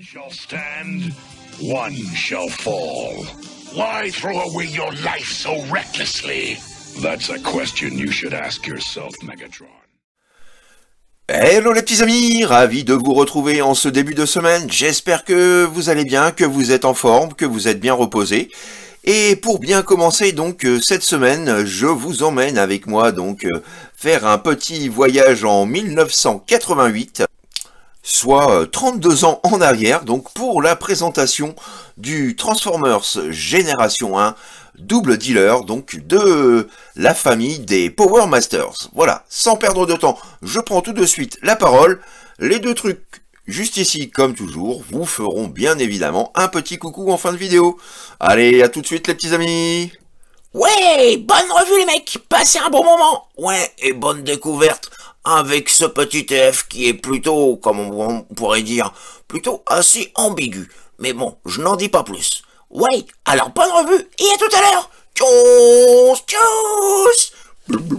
shall stand, one shall fall. Why throw away your life so recklessly? That's a question you should ask yourself, Megatron. Hello les petits amis, ravi de vous retrouver en ce début de semaine. J'espère que vous allez bien, que vous êtes en forme, que vous êtes bien reposés. Et pour bien commencer donc euh, cette semaine, je vous emmène avec moi donc euh, faire un petit voyage en 1988 soit 32 euh, ans en arrière, donc pour la présentation du Transformers Génération 1 double dealer, donc de la famille des Power Masters. Voilà, sans perdre de temps, je prends tout de suite la parole. Les deux trucs, juste ici, comme toujours, vous feront bien évidemment un petit coucou en fin de vidéo. Allez, à tout de suite les petits amis Ouais, bonne revue les mecs, passez un bon moment Ouais, et bonne découverte avec ce petit F qui est plutôt, comme on pourrait dire, plutôt assez ambigu. Mais bon, je n'en dis pas plus. Ouais, alors bonne revue et à tout à l'heure Tchuss, tchuss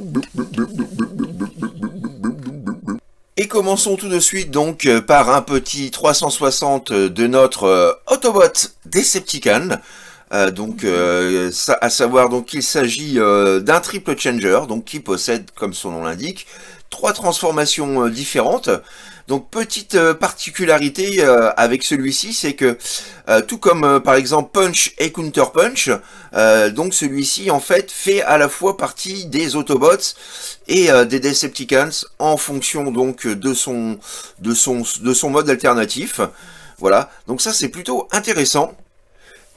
Et commençons tout de suite donc par un petit 360 de notre euh, Autobot Decepticon. Euh, donc, euh, à savoir donc qu'il s'agit d'un triple changer, donc qui possède, comme son nom l'indique, trois transformations euh, différentes. Donc petite euh, particularité euh, avec celui-ci, c'est que tout comme par exemple Punch et Counter Punch, donc celui-ci en fait fait à la fois partie des Autobots et des Decepticons en fonction donc de son de son de son mode alternatif. Voilà, donc ça c'est plutôt intéressant.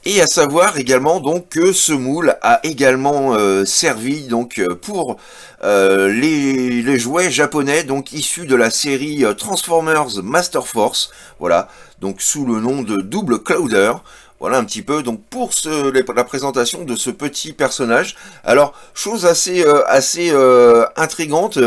Et à savoir également donc que ce moule a également euh, servi donc euh, pour euh, les, jouets japonais donc issus de la série Transformers Master Force, voilà, donc sous le nom de Double Clouder. Voilà un petit peu donc pour la présentation de ce petit personnage. Alors chose assez assez intrigante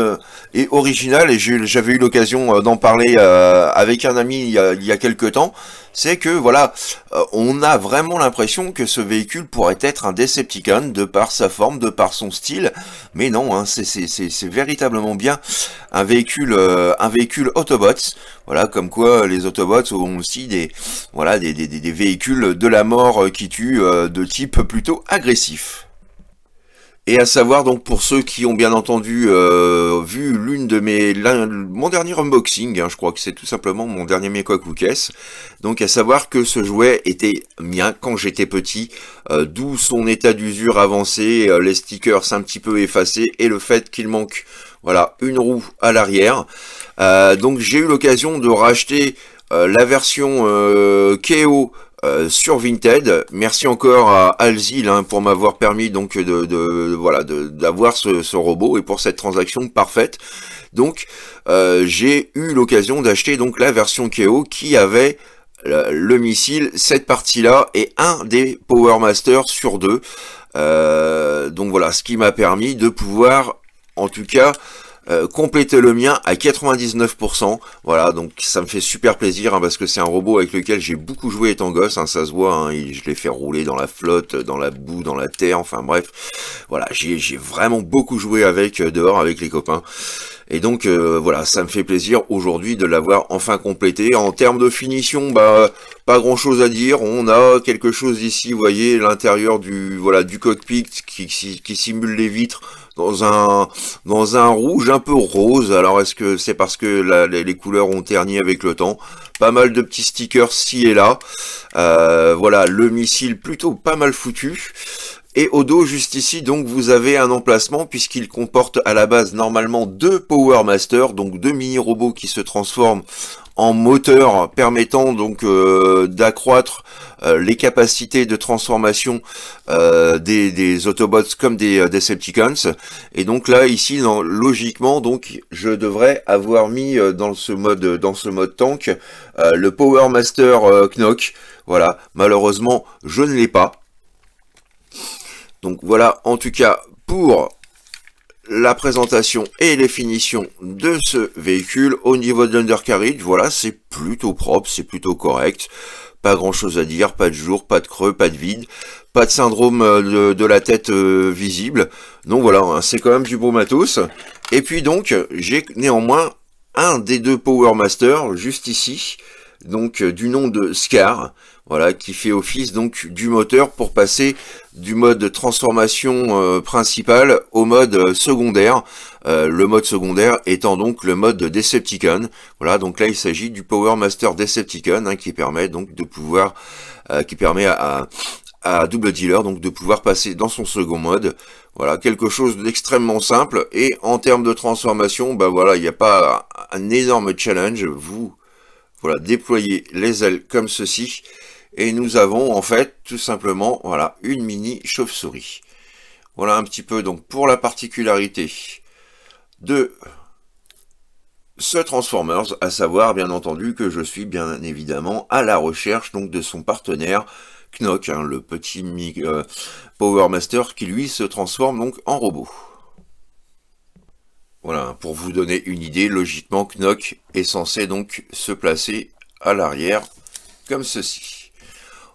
et originale et j'avais eu l'occasion d'en parler avec un ami il y il y a quelques temps c'est que voilà, euh, on a vraiment l'impression que ce véhicule pourrait être un Decepticon de par sa forme, de par son style, mais non, hein, c'est véritablement bien un véhicule, euh, un véhicule Autobots. Voilà, comme quoi les Autobots ont aussi des, voilà, des, véhicules de la mort qui tuent euh, de type plutôt agressif. Et à savoir donc pour ceux qui ont bien entendu euh, vu l'une de mes mon dernier unboxing, hein, je crois que c'est tout simplement mon dernier Mekwaku Kess. Donc à savoir que ce jouet était mien quand j'étais petit, euh, d'où son état d'usure avancé, euh, les stickers un petit peu effacés et le fait qu'il manque voilà une roue à l'arrière. donc j'ai eu l'occasion de racheter la version KO euh, sur Vinted. Merci encore à Alzil hein, pour m'avoir permis donc de, voilà d'avoir ce, robot et pour cette transaction parfaite. Donc euh, j'ai eu l'occasion d'acheter donc la version Keo qui avait euh, le missile, cette partie-là, et un des Power Masters sur deux. donc voilà, ce qui m'a permis de pouvoir, en tout cas, euh, compléter le mien à 99%. Voilà, donc ça me fait super plaisir hein, parce que c'est un robot avec lequel j'ai beaucoup joué étant gosse. Hein, ça se voit, hein, je l'ai fait rouler dans la flotte, dans la boue, dans la terre, enfin bref. Voilà, j'ai vraiment beaucoup joué avec euh, dehors avec les copains. Et donc euh, voilà, ça me fait plaisir aujourd'hui de l'avoir enfin complété. En termes de finition, bah, pas grand chose à dire. On a quelque chose ici, vous voyez, l'intérieur du voilà du cockpit qui, qui, simule les vitres dans un dans un rouge un peu rose. Alors est-ce que c'est parce que les, couleurs ont terni avec le temps Pas mal de petits stickers ci et là. Euh, voilà, le missile plutôt pas mal foutu. Et au dos, juste ici, donc, vous avez un emplacement puisqu'il comporte à la base normalement deux Power Master, donc deux mini-robots qui se transforment en moteurs permettant donc euh, d'accroître euh, les capacités de transformation euh, des, Autobots comme des Decepticons. Et donc là ici logiquement donc je devrais avoir mis dans ce mode dans ce mode tank le Power Master Knock. Voilà, malheureusement je ne l'ai pas. Donc voilà en tout cas pour la présentation et les finitions de ce véhicule. Au niveau de l'undercarriage, voilà, c'est plutôt propre, c'est plutôt correct. Pas grand chose à dire, pas de jour, pas de creux, pas de vide, pas de syndrome euh, de, la tête euh, visible. Donc voilà, hein, c'est quand même du beau matos. Et puis donc, j'ai néanmoins un des deux Power Master, juste ici, donc euh, du nom de Scar voilà, qui fait office donc du moteur pour passer du mode transformation principale euh, principal au mode euh, secondaire, euh, le mode secondaire étant donc le mode Decepticon. Voilà, donc là il s'agit du Power Master Decepticon hein, qui permet donc de pouvoir, qui permet à, à, Double Dealer donc de pouvoir passer dans son second mode. Voilà, quelque chose d'extrêmement simple et en termes de transformation, bah voilà, il n'y a pas un énorme challenge. Vous voilà, déployer les ailes comme ceci, et nous avons en fait tout simplement voilà une mini chauve-souris. Voilà un petit peu donc pour la particularité de ce Transformers, à savoir bien entendu que je suis bien évidemment à la recherche donc de son partenaire Knock, hein, le petit euh, Power Master qui lui se transforme donc en robot. Voilà, pour vous donner une idée, logiquement, Knock est censé donc se placer à l'arrière, comme ceci.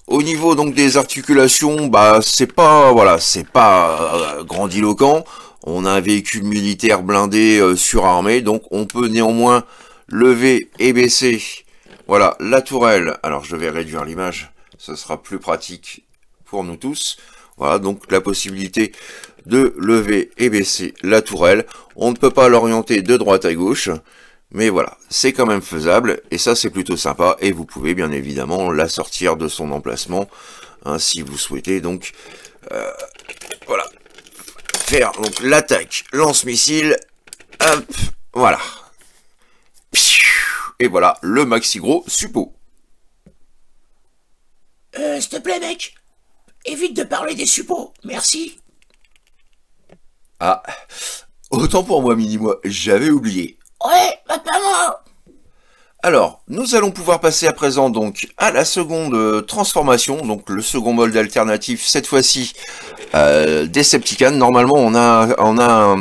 Au niveau donc des articulations, bah c'est pas voilà, c'est pas euh, grandiloquent. On a un véhicule militaire blindé euh, surarmé, donc on peut néanmoins lever et baisser. Voilà la tourelle. Alors je vais réduire l'image, ce sera plus pratique pour nous tous. Voilà donc la possibilité de lever et baisser la tourelle. On ne peut pas l'orienter de droite à gauche, mais voilà, c'est quand même faisable, et ça c'est plutôt sympa, et vous pouvez bien évidemment la sortir de son emplacement, hein, si vous souhaitez, donc, euh, voilà, faire donc l'attaque, lance-missile, hop, voilà, et voilà, le maxi gros suppo. Euh, s'il te plaît mec, évite de parler des suppos, merci. Ah, autant pour moi, moi, j'avais oublié. Ouais, moi. alors, nous allons pouvoir passer à présent donc à la seconde euh, transformation, donc le second mode alternatif, cette fois-ci euh, Normalement, on a, on a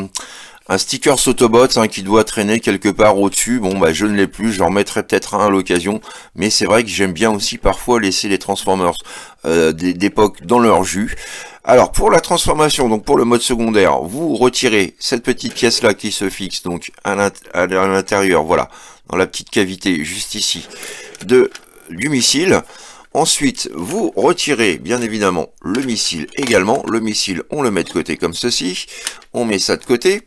un, sticker Autobot hein, qui doit traîner quelque part au-dessus. Bon, bah je ne l'ai plus, j'en remettrai peut-être un à l'occasion. Mais c'est vrai que j'aime bien aussi parfois laisser les Transformers euh, d'époque dans leur jus. Alors pour la transformation, donc pour le mode secondaire, vous retirez cette petite pièce là qui se fixe donc à l'intérieur, voilà, dans la petite cavité juste ici de, du missile. Ensuite, vous retirez bien évidemment le missile également. Le missile, on le met de côté comme ceci. On met ça de côté.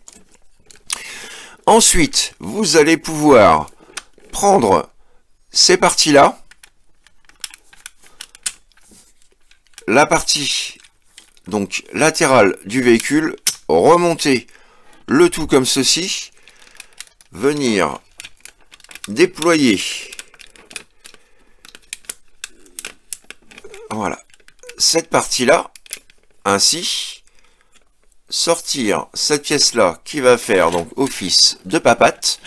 Ensuite, vous allez pouvoir prendre ces parties-là. La partie donc latéral du véhicule, remonter le tout comme ceci, venir déployer, voilà, cette partie-là, ainsi, sortir cette pièce-là qui va faire donc office de papate,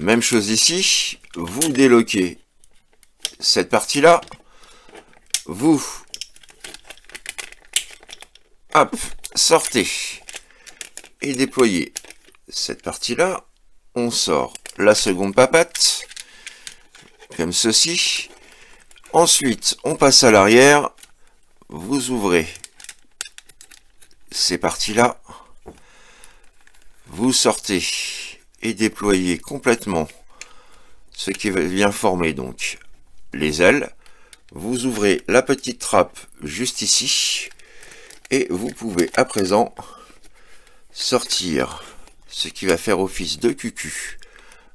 même chose ici, vous déloquez cette partie-là, vous sortez et déployez cette partie-là. On sort la seconde papate, comme ceci. Ensuite, on passe à l'arrière. Vous ouvrez ces parties-là. Vous sortez et déployez complètement ce qui vient former donc les ailes. Vous ouvrez la petite trappe juste ici. Et vous pouvez à présent sortir ce qui va faire office de QQ,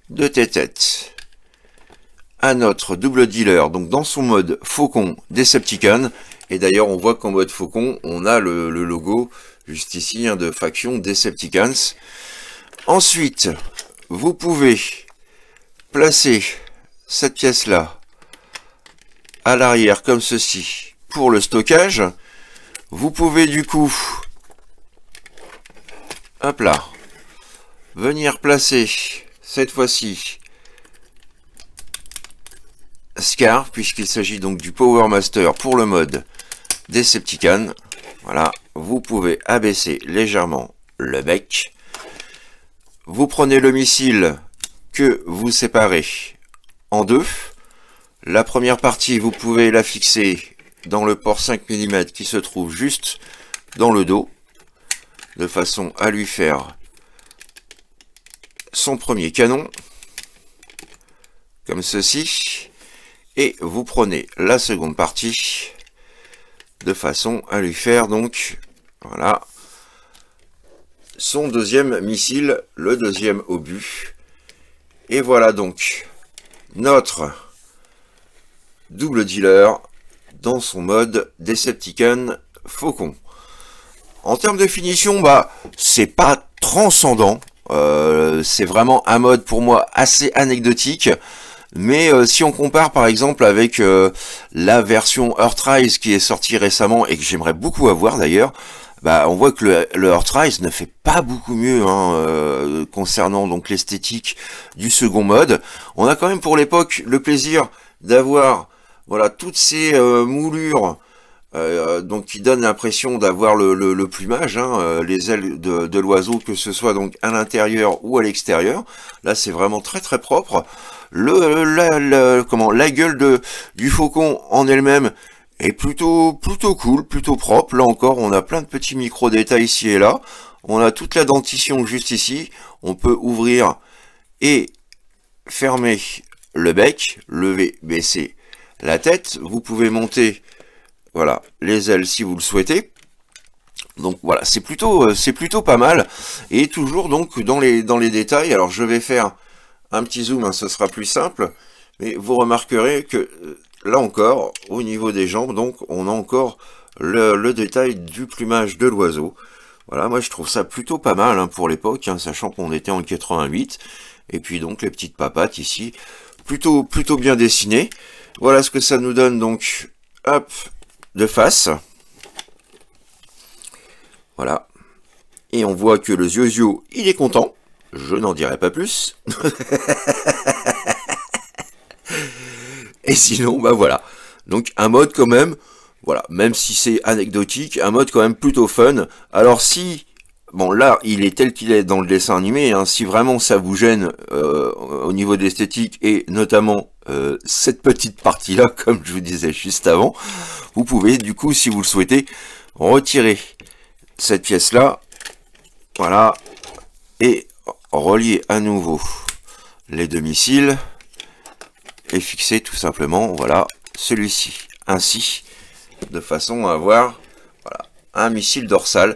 de tête-tête, à notre double dealer, donc dans son mode Faucon Decepticon. Et d'ailleurs, on voit qu'en mode Faucon, on a le, logo juste ici hein, de faction Decepticons. Ensuite, vous pouvez placer cette pièce-là à l'arrière comme ceci pour le stockage. Vous pouvez du coup, hop là, venir placer cette fois-ci Scar, puisqu'il s'agit donc du Power Master pour le mode Decepticon. Voilà, vous pouvez abaisser légèrement le bec. Vous prenez le missile que vous séparez en deux. La première partie, vous pouvez la fixer dans le port 5 mm qui se trouve juste dans le dos, de façon à lui faire son premier canon, comme ceci, et vous prenez la seconde partie, de façon à lui faire donc, voilà, son deuxième missile, le deuxième obus. Et voilà donc notre double dealer dans son mode Decepticon Faucon. En termes de finition, bah, c'est pas transcendant. Euh, c'est vraiment un mode pour moi assez anecdotique. Mais euh, si on compare par exemple avec euh, la version Earthrise qui est sortie récemment et que j'aimerais beaucoup avoir d'ailleurs, bah, on voit que le, Earthrise ne fait pas beaucoup mieux hein, concernant donc l'esthétique du second mode. On a quand même pour l'époque le plaisir d'avoir voilà, toutes ces euh, moulures euh, donc qui donnent l'impression d'avoir le, plumage, hein, euh, les ailes de, l'oiseau, que ce soit donc à l'intérieur ou à l'extérieur. Là, c'est vraiment très très propre. Le, la, comment, la gueule de, du faucon en elle-même est plutôt, plutôt cool, plutôt propre. Là encore, on a plein de petits micro-détails ici et là. On a toute la dentition juste ici. On peut ouvrir et fermer le bec, lever, baisser la tête. Vous pouvez monter voilà, les ailes si vous le souhaitez. Donc voilà, c'est plutôt, euh, c'est plutôt pas mal. Et toujours donc dans les, dans les détails, alors je vais faire un petit zoom, hein, ce sera plus simple. Mais vous remarquerez que euh, là encore, au niveau des jambes, donc on a encore le, détail du plumage de l'oiseau. Voilà, moi je trouve ça plutôt pas mal hein, pour l'époque, hein, sachant qu'on était en 88. Et puis donc les petites papates ici, plutôt, plutôt bien dessinées. Voilà ce que ça nous donne donc, hop, de face. Voilà. Et on voit que le Ziozio, il est content. Je n'en dirai pas plus. Et sinon, bah voilà. Donc un mode quand même, voilà, même si c'est anecdotique, un mode quand même plutôt fun. Alors si bon là, il est tel qu'il est dans le dessin animé. Hein. Si vraiment ça vous gêne euh, au niveau de l'esthétique et notamment euh, cette petite partie-là, comme je vous disais juste avant, vous pouvez du coup, si vous le souhaitez, retirer cette pièce-là, voilà, et relier à nouveau les deux missiles et fixer tout simplement, voilà, celui-ci. Ainsi, de façon à avoir voilà, un missile dorsal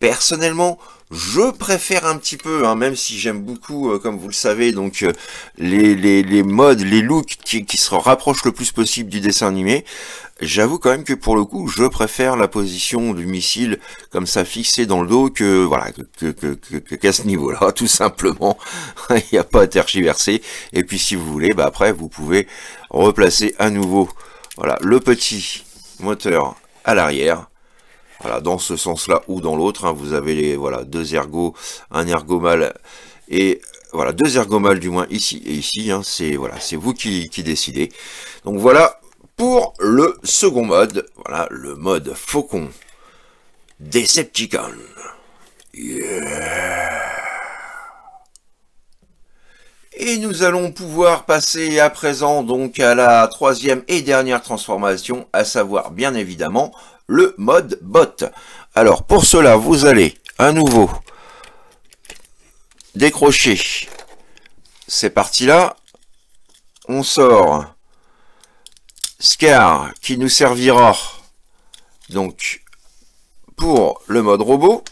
Personnellement, je préfère un petit peu, hein, même si j'aime beaucoup, euh, comme vous le savez, donc euh, les, les, les, modes, les looks qui, qui, se rapprochent le plus possible du dessin animé. J'avoue quand même que pour le coup, je préfère la position du missile comme ça fixé dans le dos que voilà que qu'à ce niveau-là, tout simplement. Il n'y a pas à tergiverser. Et puis si vous voulez, bah après vous pouvez replacer à nouveau voilà le petit moteur à l'arrière voilà, dans ce sens-là ou dans l'autre, hein, vous avez les voilà deux ergots, un ergomal et voilà deux ergomales du moins ici et ici. Hein, c'est voilà, vous qui, décidez. Donc voilà pour le second mode. Voilà le mode faucon Decepticon. Et nous allons pouvoir passer à présent donc à la troisième et dernière transformation, à savoir bien évidemment le mode bot. Alors pour cela, vous allez à nouveau décrocher ces parties-là. On sort Scar qui nous servira donc pour le mode robot.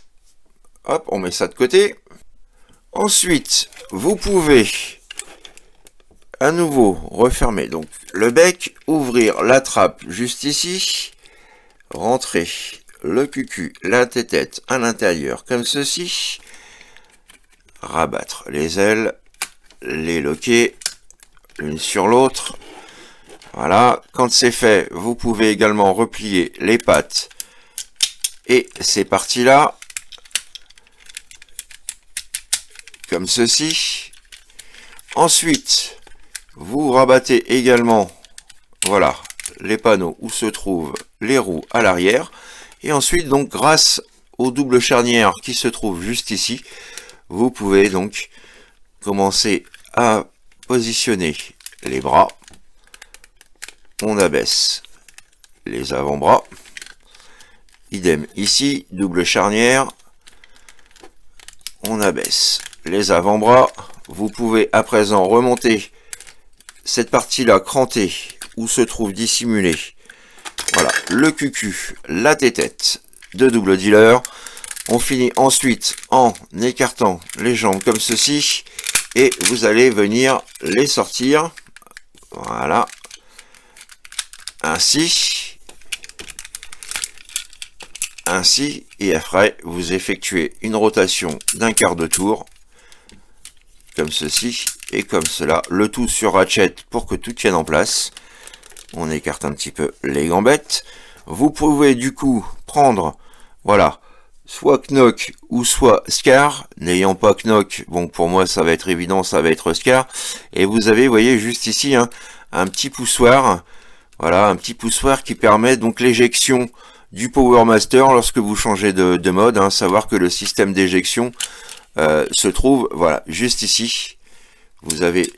Hop, on met ça de côté. Ensuite, vous pouvez à nouveau refermer donc le bec, ouvrir la trappe juste ici, rentrer le cucu, la tête à l'intérieur comme ceci, rabattre les ailes, les loquer l'une sur l'autre. Voilà, quand c'est fait, vous pouvez également replier les pattes et ces parties-là, comme ceci. Ensuite, vous rabattez également, voilà, les panneaux où se trouvent les roues à l'arrière. Et ensuite, donc, grâce aux doubles charnières qui se trouvent juste ici, vous pouvez donc commencer à positionner les bras. On abaisse les avant-bras. Idem ici, double charnière. On abaisse les avant-bras. Vous pouvez à présent remonter cette partie-là crantée se trouve dissimulé voilà, le cucu, la tête de double dealer. On finit ensuite en écartant les jambes comme ceci et vous allez venir les sortir. Voilà, ainsi, ainsi, et après vous effectuez une rotation d'un quart de tour, comme ceci, et comme cela, le tout sur ratchet pour que tout tienne en place on écarte un petit peu les gambettes. Vous pouvez du coup prendre, voilà, soit Knock ou soit Scar. N'ayant pas Knock, bon pour moi ça va être évident, ça va être Scar. Et vous avez, vous voyez juste ici, hein, un petit poussoir. Voilà, un petit poussoir qui permet donc l'éjection du Power Master lorsque vous changez de, mode. Hein. savoir que le système d'éjection euh, se trouve, voilà, juste ici. Vous avez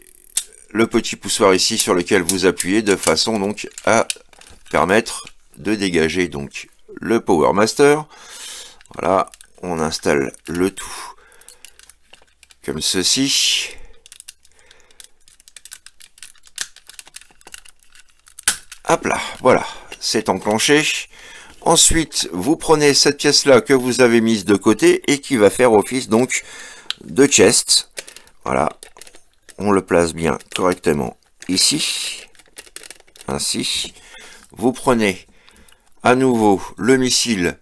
le petit poussoir ici sur lequel vous appuyez de façon donc à permettre de dégager donc le Power Master. Voilà, on installe le tout comme ceci. Hop là, voilà, c'est enclenché. Ensuite, vous prenez cette pièce-là que vous avez mise de côté et qui va faire office donc de chest. Voilà, on le place bien correctement ici, ainsi. Vous prenez à nouveau le missile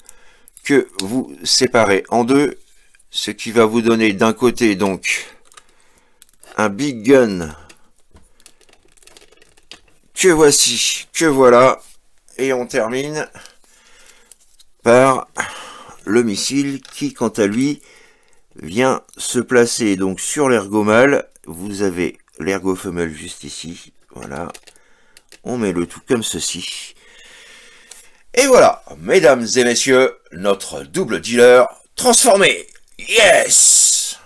que vous séparez en deux, ce qui va vous donner d'un côté donc un big gun que voici, que voilà, et on termine par le missile qui quant à lui vient se placer donc sur l'ergomale vous avez femelle juste ici. Voilà. On met le tout comme ceci. Et voilà, mesdames et messieurs, notre double dealer transformé. Yes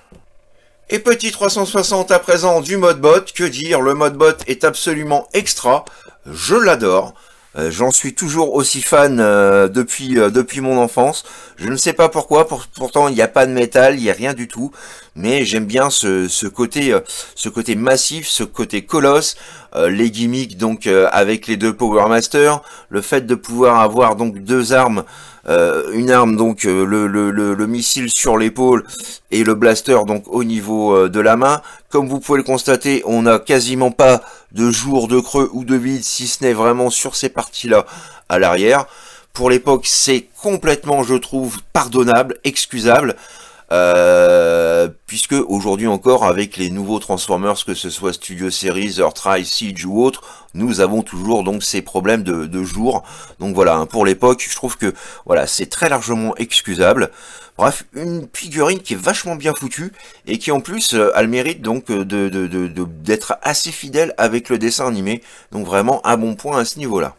Et petit 360 à présent du mode bot. Que dire, le mode bot est absolument extra. Je l'adore. Euh, j'en suis toujours aussi fan euh, depuis euh, depuis mon enfance. Je ne sais pas pourquoi, pourtant il n'y a pas de métal, il n'y a rien du tout mais j'aime bien ce, côté, euh, ce côté massif, ce côté colosse, euh, les gimmicks donc euh, avec les deux Power Masters, le fait de pouvoir avoir donc deux armes, une arme donc le, le, missile sur l'épaule et le blaster donc au niveau de la main. Comme vous pouvez le constater, on n'a quasiment pas de jour de creux ou de vide, si ce n'est vraiment sur ces parties-là à l'arrière. Pour l'époque, c'est complètement, je trouve, pardonnable, excusable. Euh, puisque aujourd'hui encore, avec les nouveaux Transformers, que ce soit Studio Series, Earthrise, Siege ou autre, nous avons toujours donc ces problèmes de, jour. Donc voilà, hein, pour l'époque, je trouve que voilà, c'est très largement excusable. Bref, une figurine qui est vachement bien foutue et qui en plus a euh, le mérite donc euh, de d'être assez fidèle avec le dessin animé. Donc vraiment un bon point à ce niveau-là.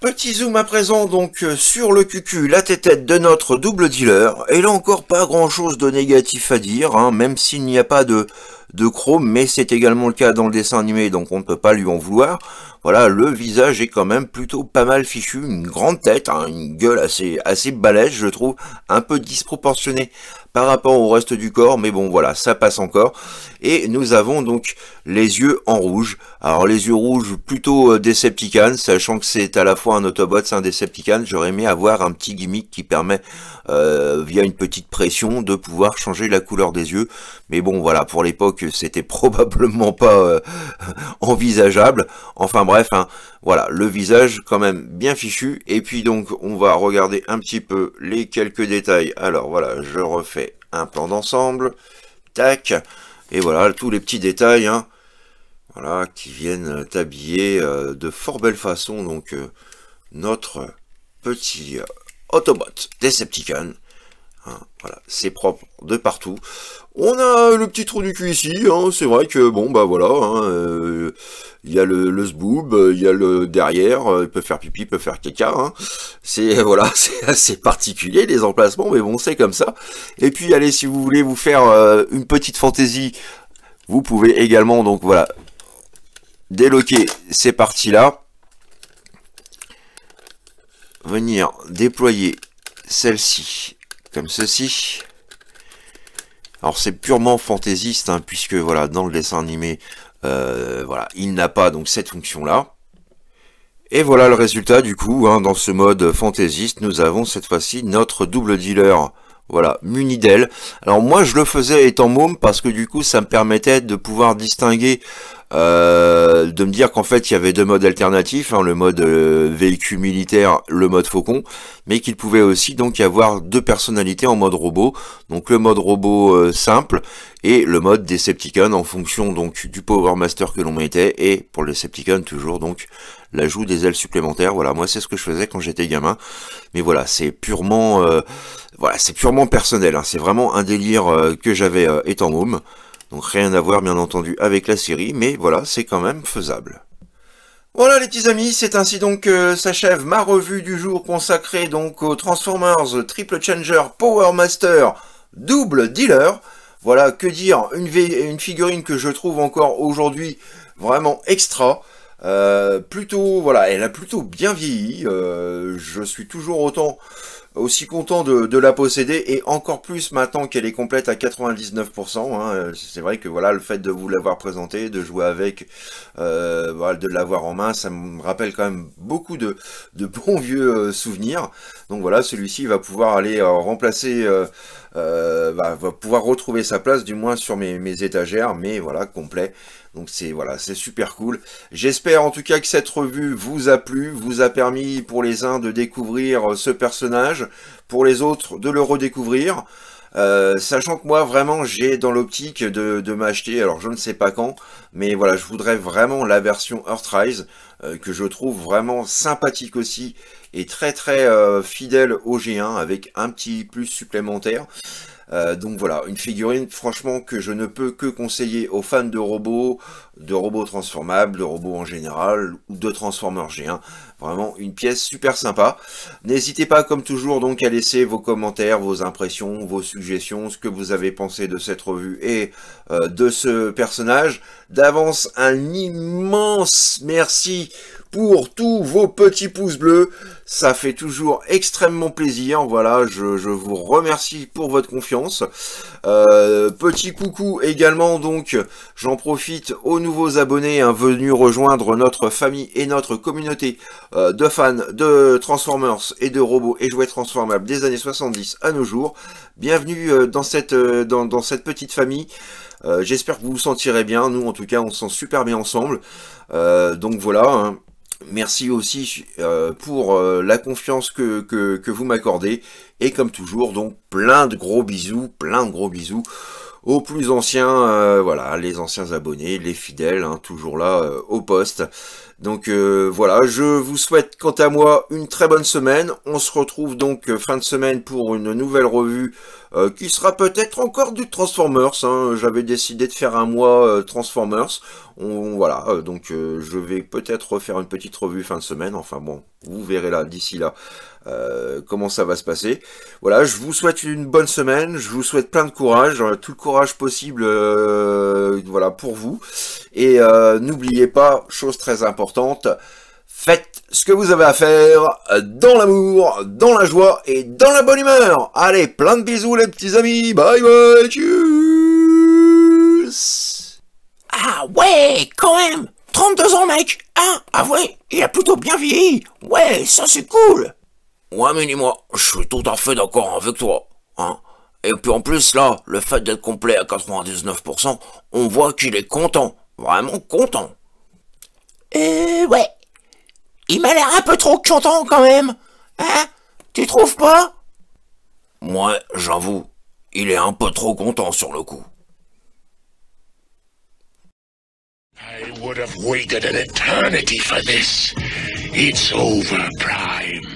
Petit zoom à présent donc euh, sur le QQ, la tête de notre double dealer. Et là encore pas grand chose de négatif à dire, hein, même s'il n'y a pas de de Chrome, mais c'est également le cas dans le dessin animé, donc on ne peut pas lui en vouloir. Voilà, le visage est quand même plutôt pas mal fichu, une grande tête, hein, une gueule assez, assez balèze, je trouve, un peu disproportionnée par rapport au reste du corps, mais bon voilà, ça passe encore. Et nous avons donc les yeux en rouge. Alors les yeux rouges plutôt euh, décepticane, sachant que c'est à la fois un Autobot, c'est un décepticane, j'aurais aimé avoir un petit gimmick qui permet, euh, via une petite pression, de pouvoir changer la couleur des yeux. Mais bon voilà, pour l'époque, c'était probablement pas euh, envisageable. Enfin bref, hein, voilà, le visage quand même bien fichu. Et puis donc on va regarder un petit peu les quelques détails. Alors voilà, je refais un plan d'ensemble. Tac. Et voilà, tous les petits détails hein, voilà, qui viennent t'habiller euh, de fort belle façon. Donc euh, notre petit Autobot Decepticon. Hein, voilà, c'est propre de partout. On a le petit trou du cul ici, hein. c'est vrai que, bon, bah voilà, hein, euh, il y a le, le zboob, euh, il y a le derrière, euh, il peut faire pipi, il peut faire caca, hein. c'est, voilà, c'est assez particulier les emplacements, mais bon, c'est comme ça. Et puis, allez, si vous voulez vous faire une petite fantaisie, vous pouvez également, donc voilà, déloquer ces parties-là, venir déployer celle-ci, comme ceci, alors c'est purement fantaisiste, hein, puisque voilà, dans le dessin animé, euh, voilà, il n'a pas donc cette fonction-là. Et voilà le résultat du coup, hein, dans ce mode fantaisiste, nous avons cette fois-ci notre double dealer voilà, muni d'elle. Alors moi je le faisais étant môme parce que du coup ça me permettait de pouvoir distinguer, euh, de me dire qu'en fait il y avait deux modes alternatifs, hein, le mode euh, véhicule militaire, le mode faucon, mais qu'il pouvait aussi donc y avoir deux personnalités en mode robot, donc le mode robot euh, simple et le mode Decepticon en fonction donc du Power Master que l'on mettait et pour le Decepticon toujours donc l'ajout des ailes supplémentaires. Voilà, moi c'est ce que je faisais quand j'étais gamin. Mais voilà, c'est purement, euh, voilà, c'est purement personnel. Hein. C'est vraiment un délire euh, que j'avais euh, étant môme. Donc rien à voir bien entendu avec la série, mais voilà, c'est quand même faisable. Voilà les petits amis, c'est ainsi donc s'achève ma revue du jour consacrée donc aux Transformers Triple Changer Power Master Double Dealer. Voilà, que dire, une, une figurine que je trouve encore aujourd'hui vraiment extra. Euh, plutôt, voilà, elle a plutôt bien vieilli. Euh, je suis toujours autant aussi content de, la posséder et encore plus maintenant qu'elle est complète à 99%. Hein, c'est vrai que voilà, le fait de vous l'avoir présenté, de jouer avec, euh, de l'avoir en main, ça me rappelle quand même beaucoup de, de bons vieux souvenirs. Donc voilà, celui-ci va pouvoir aller remplacer euh, va, pouvoir retrouver sa place, du moins sur mes, étagères, mais voilà, complet. Donc c'est voilà, c'est super cool. J'espère en tout cas que cette revue vous a plu, vous a permis pour les uns de découvrir ce personnage, pour les autres de le redécouvrir. Euh, sachant que moi vraiment j'ai dans l'optique de, de m'acheter, alors je ne sais pas quand, mais voilà je voudrais vraiment la version Earthrise euh, que je trouve vraiment sympathique aussi est très très euh, fidèle au G1 avec un petit plus supplémentaire. Euh, donc voilà, une figurine franchement que je ne peux que conseiller aux fans de robots, de robots transformables, de robots en général, ou de Transformers G1. Vraiment une pièce super sympa. N'hésitez pas comme toujours donc à laisser vos commentaires, vos impressions, vos suggestions, ce que vous avez pensé de cette revue et euh, de ce personnage. D'avance, un immense merci pour tous vos petits pouces bleus. Ça fait toujours extrêmement plaisir. Voilà, je, vous remercie pour votre confiance. Euh, petit coucou également, donc, j'en profite aux nouveaux abonnés hein, venus rejoindre notre famille et notre communauté euh, de fans de Transformers et de robots et jouets transformables des années 70 à nos jours. Bienvenue euh, dans, cette, dans, cette petite famille. j'espère que vous vous sentirez bien. Nous, en tout cas, on se sent super bien ensemble. donc voilà. Hein. Merci aussi euh, pour euh, la confiance que, que, que vous m'accordez. Et comme toujours, donc plein de gros bisous, plein de gros bisous aux plus anciens, euh, voilà, les anciens abonnés, les fidèles, hein, toujours là euh, au poste. Donc euh, voilà, je vous souhaite quant à moi une très bonne semaine. On se retrouve donc fin de semaine pour une nouvelle revue qui sera peut-être encore du Transformers. Hein. J'avais décidé de faire un mois Transformers. On, voilà, donc je vais peut-être faire une petite revue fin de semaine. Enfin bon, vous verrez là d'ici là. Euh, comment ça va se passer. Voilà, je vous souhaite une bonne semaine, je vous souhaite plein de courage, euh, tout le courage possible euh, voilà, pour vous. Et n'oubliez pas, chose très importante, faites ce que vous avez à faire dans l'amour, dans la joie et dans la bonne humeur. Allez, plein de bisous les petits amis, bye bye, tchuss Ah ouais, quand même 32 ans, mec Hein Ah ouais, il a plutôt bien vieilli Ouais, ça c'est cool Ouais, mais dis-moi, je suis tout à fait d'accord avec toi, hein. Et puis en plus, là, le fait d'être complet à 99%, on voit qu'il est content, vraiment content. Euh, ouais. Il m'a l'air un peu trop content quand même, hein Tu trouves pas Moi, j'avoue, il est un peu trop content sur le coup. I would have waited an eternity for this. It's over, Prime.